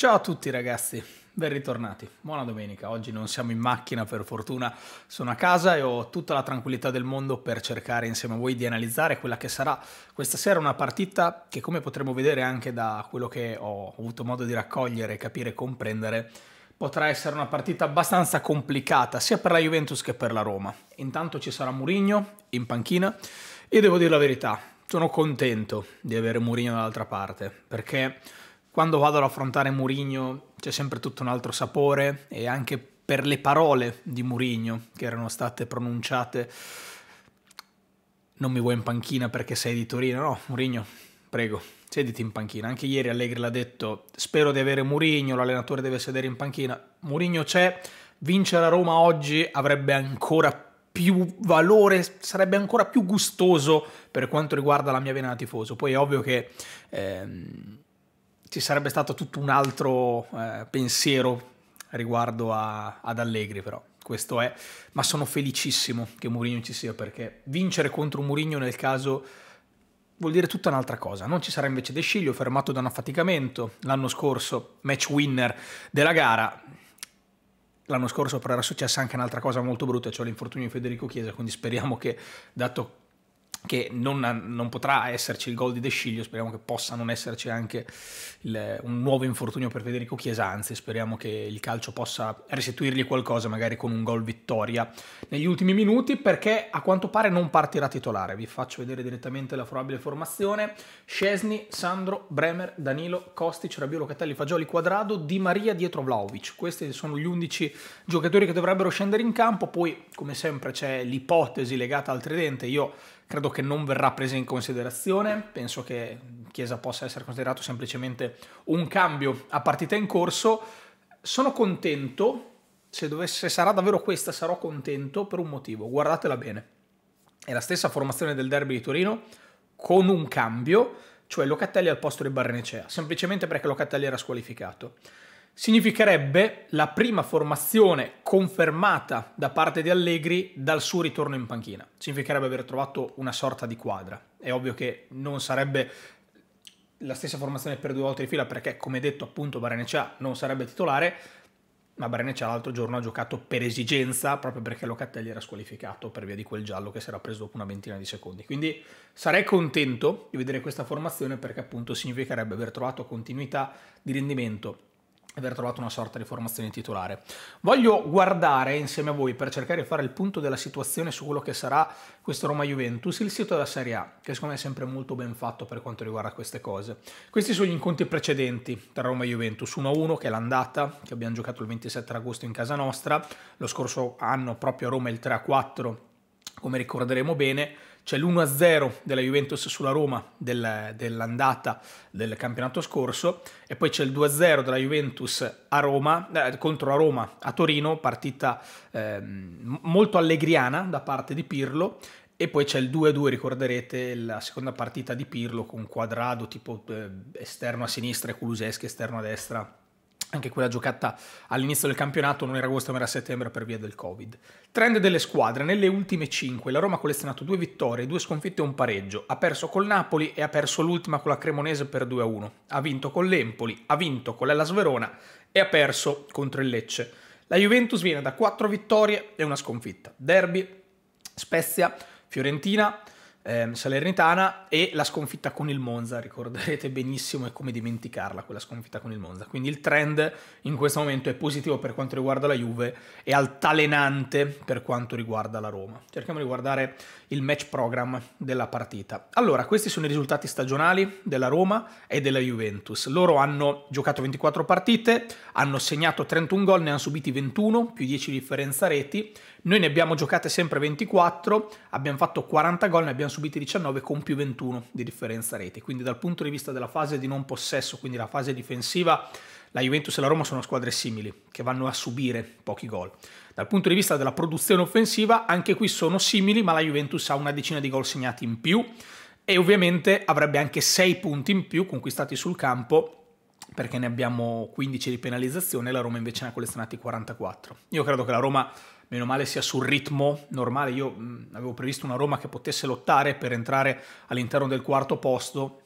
Ciao a tutti ragazzi, ben ritornati. Buona domenica. Oggi non siamo in macchina per fortuna, sono a casa e ho tutta la tranquillità del mondo per cercare insieme a voi di analizzare quella che sarà questa sera una partita che come potremo vedere anche da quello che ho avuto modo di raccogliere, capire e comprendere, potrà essere una partita abbastanza complicata sia per la Juventus che per la Roma. Intanto ci sarà Murigno in panchina e devo dire la verità, sono contento di avere Murigno dall'altra parte perché quando vado ad affrontare Murigno c'è sempre tutto un altro sapore e anche per le parole di Murigno che erano state pronunciate non mi vuoi in panchina perché sei di Torino, no Murigno, prego, sediti in panchina. Anche ieri Allegri l'ha detto, spero di avere Murigno, l'allenatore deve sedere in panchina. Murigno c'è, vincere a Roma oggi avrebbe ancora più valore, sarebbe ancora più gustoso per quanto riguarda la mia vena tifoso. Poi è ovvio che... Ehm, ci sarebbe stato tutto un altro eh, pensiero riguardo a, ad Allegri però questo è, ma sono felicissimo che Mourinho ci sia perché vincere contro Mourinho nel caso vuol dire tutta un'altra cosa. Non ci sarà invece De Sciglio fermato da un affaticamento, l'anno scorso match winner della gara. L'anno scorso però era successa anche un'altra cosa molto brutta, cioè l'infortunio di Federico Chiesa, quindi speriamo che, dato che non, non, potrà esserci il gol di De Sciglio, speriamo che possa non esserci anche il, un nuovo infortunio per Federico Chiesa, anzi speriamo che il calcio possa restituirgli qualcosa, magari con un gol vittoria negli ultimi minuti, perché a quanto pare non partirà titolare. Vi faccio vedere direttamente la probabile formazione. Scesni, Sandro, Bremer, Danilo, Kostic, Rabiolo, Catelli, Fagioli, Quadrado, Di Maria dietro Vlaovic. Questi sono gli 11 giocatori che dovrebbero scendere in campo, poi come sempre c'è l'ipotesi legata al tridente, io credo che non verrà presa in considerazione, penso che Chiesa possa essere considerato semplicemente un cambio a partita in corso. Sono contento, se, dovesse, se sarà davvero questa sarò contento per un motivo, guardatela bene. È la stessa formazione del derby di Torino con un cambio, cioè Locatelli al posto di Barrenecea, semplicemente perché Locatelli era squalificato. Significherebbe la prima formazione confermata da parte di Allegri dal suo ritorno in panchina. Significherebbe aver trovato una sorta di quadra. È ovvio che non sarebbe la stessa formazione per due volte di fila perché, come detto appunto, Baraneccia non sarebbe titolare, ma Baraneccia l'altro giorno ha giocato per esigenza proprio perché Locatelli era squalificato per via di quel giallo che si era preso dopo una ventina di secondi. Quindi sarei contento di vedere questa formazione perché appunto significherebbe aver trovato continuità di rendimento aver trovato una sorta di formazione titolare. Voglio guardare insieme a voi per cercare di fare il punto della situazione su quello che sarà questo Roma Juventus, il sito della Serie A, che secondo me è sempre molto ben fatto per quanto riguarda queste cose. Questi sono gli incontri precedenti tra Roma e Juventus, 1-1 che è l'andata, che abbiamo giocato il 27 agosto in casa nostra, lo scorso anno proprio a Roma il 3-4, come ricorderemo bene, c'è l'1-0 della Juventus sulla Roma del, dell'andata del campionato scorso e poi c'è il 2-0 della Juventus a Roma, eh, contro la Roma a Torino, partita eh, molto allegriana da parte di Pirlo e poi c'è il 2-2, ricorderete, la seconda partita di Pirlo con quadrado tipo eh, esterno a sinistra e Kuluseschi esterno a destra anche quella giocata all'inizio del campionato non era agosto ma era settembre per via del Covid. Trend delle squadre, nelle ultime 5 la Roma ha collezionato due vittorie, due sconfitte e un pareggio, ha perso col Napoli e ha perso l'ultima con la Cremonese per 2-1, ha vinto con l'Empoli, ha vinto con l'Ellas Verona e ha perso contro il Lecce. La Juventus viene da 4 vittorie e una sconfitta, Derby, Spezia, Fiorentina, ehm, Salernitana e la sconfitta con il Monza, ricorderete benissimo e come dimenticarla quella sconfitta con il Monza. Quindi il trend in questo momento è positivo per quanto riguarda la Juve e altalenante per quanto riguarda la Roma. Cerchiamo di guardare il match program della partita. Allora, questi sono i risultati stagionali della Roma e della Juventus. Loro hanno giocato 24 partite, hanno segnato 31 gol, ne hanno subiti 21, più 10 differenza reti, noi ne abbiamo giocate sempre 24, abbiamo fatto 40 gol, ne abbiamo subiti 19 con più 21 di differenza rete. Quindi dal punto di vista della fase di non possesso, quindi la fase difensiva, la Juventus e la Roma sono squadre simili, che vanno a subire pochi gol. Dal punto di vista della produzione offensiva, anche qui sono simili, ma la Juventus ha una decina di gol segnati in più e ovviamente avrebbe anche 6 punti in più conquistati sul campo perché ne abbiamo 15 di penalizzazione e la Roma invece ne ha collezionati 44. Io credo che la Roma meno male sia sul ritmo normale. Io mh, mm, avevo previsto una Roma che potesse lottare per entrare all'interno del quarto posto.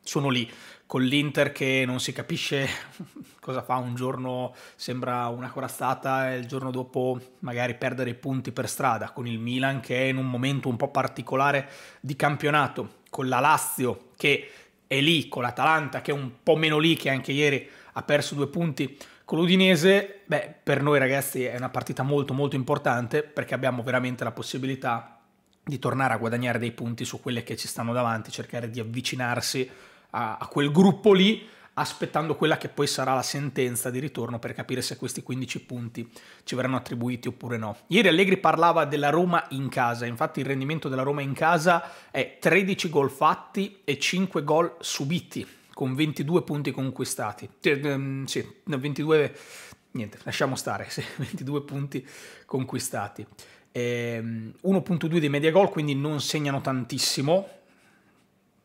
Sono lì con l'Inter che non si capisce cosa fa, un giorno sembra una corazzata e il giorno dopo magari perdere i punti per strada, con il Milan che è in un momento un po' particolare di campionato, con la Lazio che è lì, con l'Atalanta che è un po' meno lì, che anche ieri ha perso due punti con l'Udinese, beh, per noi ragazzi è una partita molto molto importante perché abbiamo veramente la possibilità di tornare a guadagnare dei punti su quelle che ci stanno davanti, cercare di avvicinarsi a, a quel gruppo lì, aspettando quella che poi sarà la sentenza di ritorno per capire se questi 15 punti ci verranno attribuiti oppure no. Ieri Allegri parlava della Roma in casa, infatti il rendimento della Roma in casa è 13 gol fatti e 5 gol subiti con 22 punti conquistati. Ehm, sì, 22, niente, lasciamo stare, 22 punti conquistati. 1.2 ehm, di media gol, quindi non segnano tantissimo,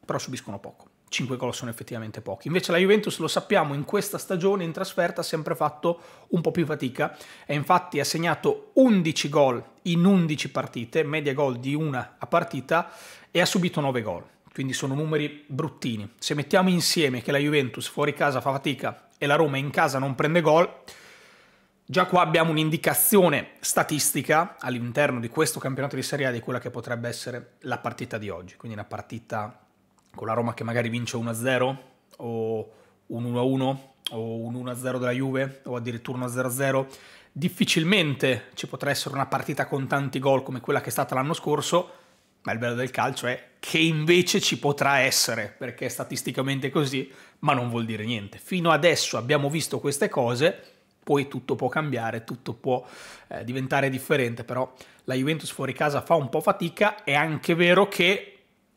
però subiscono poco. 5 gol sono effettivamente pochi. Invece la Juventus, lo sappiamo, in questa stagione in trasferta ha sempre fatto un po' più fatica e infatti ha segnato 11 gol in 11 partite, media gol di una a partita e ha subito 9 gol quindi sono numeri bruttini. Se mettiamo insieme che la Juventus fuori casa fa fatica e la Roma in casa non prende gol, già qua abbiamo un'indicazione statistica all'interno di questo campionato di Serie A di quella che potrebbe essere la partita di oggi, quindi una partita con la Roma che magari vince 1-0 o un 1-1 o un 1-0 della Juve o addirittura 1-0-0, difficilmente ci potrà essere una partita con tanti gol come quella che è stata l'anno scorso ma il bello del calcio è che invece ci potrà essere, perché è statisticamente così, ma non vuol dire niente. Fino adesso abbiamo visto queste cose, poi tutto può cambiare, tutto può eh, diventare differente, però la Juventus fuori casa fa un po' fatica, è anche vero che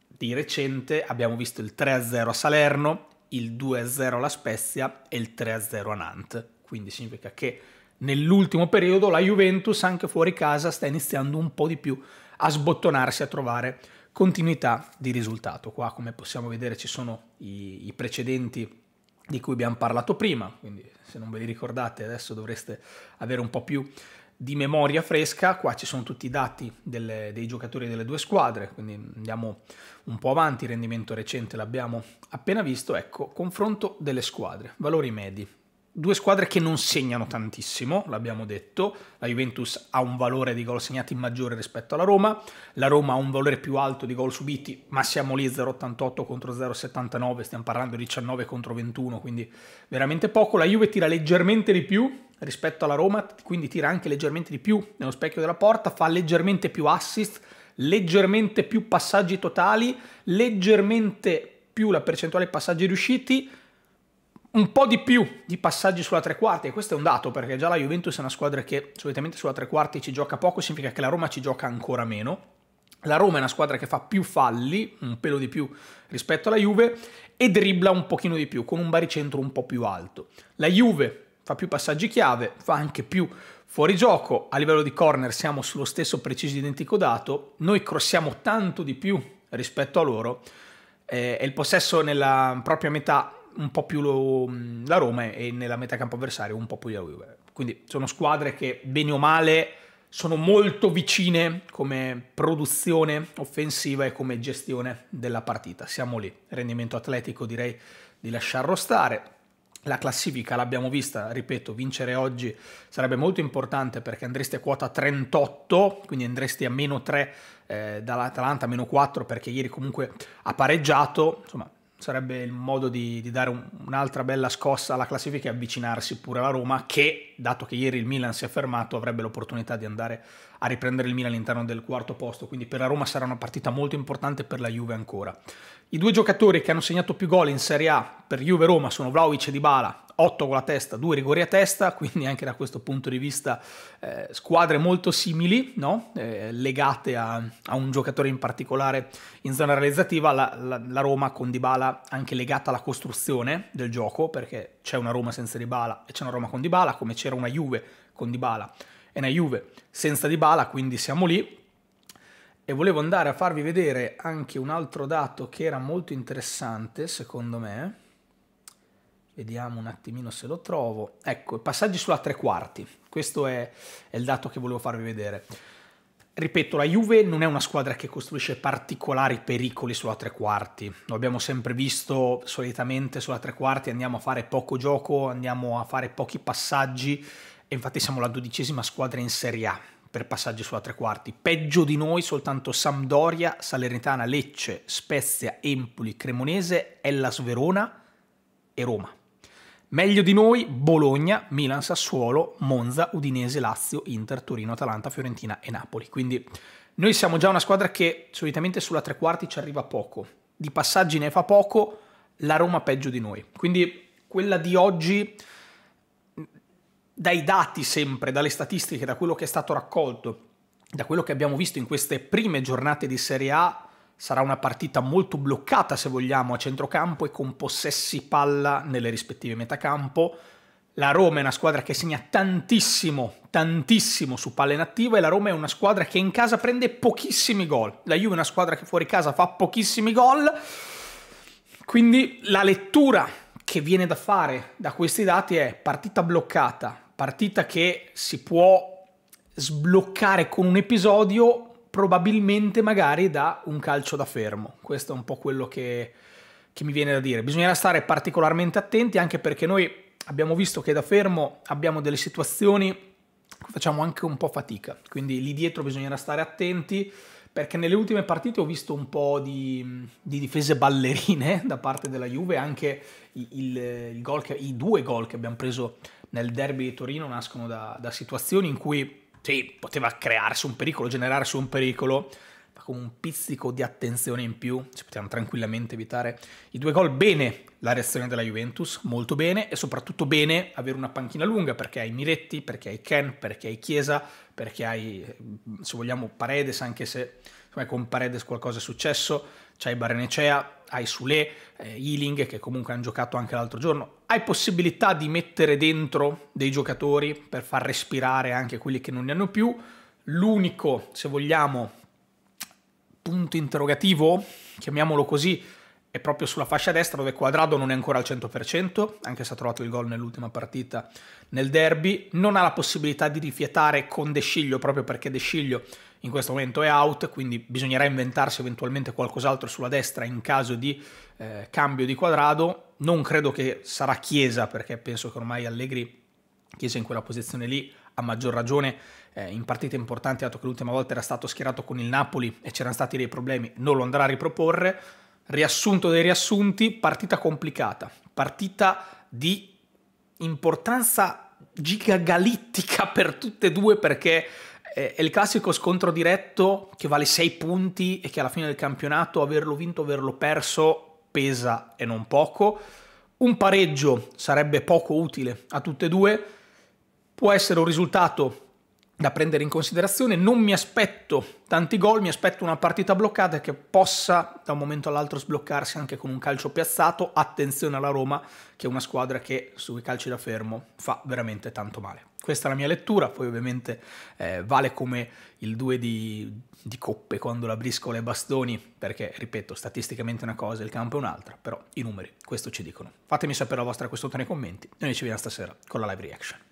di recente abbiamo visto il 3-0 a Salerno, il 2-0 alla Spezia e il 3-0 a Nantes, quindi significa che nell'ultimo periodo la Juventus anche fuori casa sta iniziando un po' di più a sbottonarsi a trovare continuità di risultato. Qua come possiamo vedere ci sono i, i precedenti di cui abbiamo parlato prima, quindi se non ve li ricordate adesso dovreste avere un po' più di memoria fresca, qua ci sono tutti i dati delle, dei giocatori delle due squadre, quindi andiamo un po' avanti, il rendimento recente l'abbiamo appena visto, ecco, confronto delle squadre, valori medi, due squadre che non segnano tantissimo, l'abbiamo detto, la Juventus ha un valore di gol segnati maggiore rispetto alla Roma, la Roma ha un valore più alto di gol subiti, ma siamo lì 0,88 contro 0,79, stiamo parlando di 19 contro 21, quindi veramente poco, la Juve tira leggermente di più rispetto alla Roma, quindi tira anche leggermente di più nello specchio della porta, fa leggermente più assist, leggermente più passaggi totali, leggermente più la percentuale passaggi riusciti, un po' di più di passaggi sulla tre quarti e questo è un dato perché già la Juventus è una squadra che solitamente sulla tre quarti ci gioca poco, significa che la Roma ci gioca ancora meno. La Roma è una squadra che fa più falli, un pelo di più rispetto alla Juve, e dribbla un pochino di più, con un baricentro un po' più alto. La Juve fa più passaggi chiave, fa anche più fuori gioco, a livello di corner siamo sullo stesso preciso identico dato, noi crossiamo tanto di più rispetto a loro, eh, e il possesso nella propria metà un po' più lo, mm, la Roma e nella metà campo avversario un po' più la Juve. Quindi sono squadre che bene o male sono molto vicine come produzione offensiva e come gestione della partita. Siamo lì, rendimento atletico direi di lasciarlo stare. La classifica l'abbiamo vista, ripeto, vincere oggi sarebbe molto importante perché andresti a quota 38, quindi andresti a meno 3 eh, dall'Atalanta, meno 4 perché ieri comunque ha pareggiato, insomma sarebbe il modo di, di dare un, un'altra bella scossa alla classifica e avvicinarsi pure alla Roma che, dato che ieri il Milan si è fermato, avrebbe l'opportunità di andare a riprendere il Milan all'interno del quarto posto, quindi per la Roma sarà una partita molto importante per la Juve ancora. I due giocatori che hanno segnato più gol in Serie A per Juve-Roma sono Vlaovic e Dybala, 8 con la testa, 2 rigori a testa, quindi anche da questo punto di vista eh, squadre molto simili, no? eh, legate a, a, un giocatore in particolare in zona realizzativa, la, la, la, Roma con Dybala anche legata alla costruzione del gioco, perché c'è una Roma senza Dybala e c'è una Roma con Dybala, come c'era una Juve con Dybala e una Juve senza Dybala, quindi siamo lì. E volevo andare a farvi vedere anche un altro dato che era molto interessante, secondo me Vediamo un attimino se lo trovo. Ecco, passaggi sulla tre quarti. Questo è, è il dato che volevo farvi vedere. Ripeto, la Juve non è una squadra che costruisce particolari pericoli sulla tre quarti. Lo abbiamo sempre visto, solitamente sulla tre quarti andiamo a fare poco gioco, andiamo a fare pochi passaggi e infatti siamo la dodicesima squadra in Serie A per passaggi sulla tre quarti. Peggio di noi soltanto Sampdoria, Salernitana, Lecce, Spezia, Empoli, Cremonese, Ellas Verona e Roma. Meglio di noi Bologna, Milan, Sassuolo, Monza, Udinese, Lazio, Inter, Torino, Atalanta, Fiorentina e Napoli. Quindi noi siamo già una squadra che solitamente sulla tre quarti ci arriva poco, di passaggi ne fa poco, la Roma peggio di noi. Quindi quella di oggi, dai dati sempre, dalle statistiche, da quello che è stato raccolto, da quello che abbiamo visto in queste prime giornate di Serie A, Sarà una partita molto bloccata, se vogliamo, a centrocampo e con possessi palla nelle rispettive metacampo. La Roma è una squadra che segna tantissimo, tantissimo su palla inattiva e la Roma è una squadra che in casa prende pochissimi gol. La Juve è una squadra che fuori casa fa pochissimi gol. Quindi la lettura che viene da fare da questi dati è partita bloccata, partita che si può sbloccare con un episodio probabilmente magari da un calcio da fermo. Questo è un po' quello che, che mi viene da dire. Bisognerà stare particolarmente attenti anche perché noi abbiamo visto che da fermo abbiamo delle situazioni facciamo anche un po' fatica, quindi lì dietro bisognerà stare attenti perché nelle ultime partite ho visto un po' di, di difese ballerine da parte della Juve, anche il, il, il che, i due gol che abbiamo preso nel derby di Torino nascono da, da situazioni in cui sì, poteva crearsi un pericolo, generarsi un pericolo, ma con un pizzico di attenzione in più ci potevamo tranquillamente evitare i due gol. Bene la reazione della Juventus, molto bene, e soprattutto bene avere una panchina lunga perché hai Miretti, perché hai Ken, perché hai Chiesa, perché hai, se vogliamo, Paredes, anche se Insomma, con Paredes qualcosa è successo, c'hai Barrenecea, hai Sule, eh, Ealing che comunque hanno giocato anche l'altro giorno. Hai possibilità di mettere dentro dei giocatori per far respirare anche quelli che non ne hanno più. L'unico, se vogliamo, punto interrogativo, chiamiamolo così, è proprio sulla fascia destra dove Quadrado non è ancora al 100%, anche se ha trovato il gol nell'ultima partita nel derby, non ha la possibilità di rifiatare con De Sciglio proprio perché De Sciglio in questo momento è out, quindi bisognerà inventarsi eventualmente qualcos'altro sulla destra in caso di eh, cambio di Quadrado, non credo che sarà Chiesa perché penso che ormai Allegri Chiesa in quella posizione lì a maggior ragione eh, in partite importanti, dato che l'ultima volta era stato schierato con il Napoli e c'erano stati dei problemi, non lo andrà a riproporre riassunto dei riassunti, partita complicata, partita di importanza gigagalittica per tutte e due perché eh, è il classico scontro diretto che vale 6 punti e che alla fine del campionato averlo vinto o averlo perso pesa e non poco. Un pareggio sarebbe poco utile a tutte e due, può essere un risultato da prendere in considerazione. Non mi aspetto tanti gol, mi aspetto una partita bloccata che possa da un momento all'altro sbloccarsi anche con un calcio piazzato. Attenzione alla Roma, che è una squadra che sui calci da fermo fa veramente tanto male. Questa è la mia lettura, poi ovviamente eh, vale come il 2 di, di, coppe quando la briscola e bastoni, perché ripeto, statisticamente è una cosa, il campo è un'altra, però i numeri questo ci dicono. Fatemi sapere la vostra questione nei commenti, noi ci vediamo stasera con la live reaction.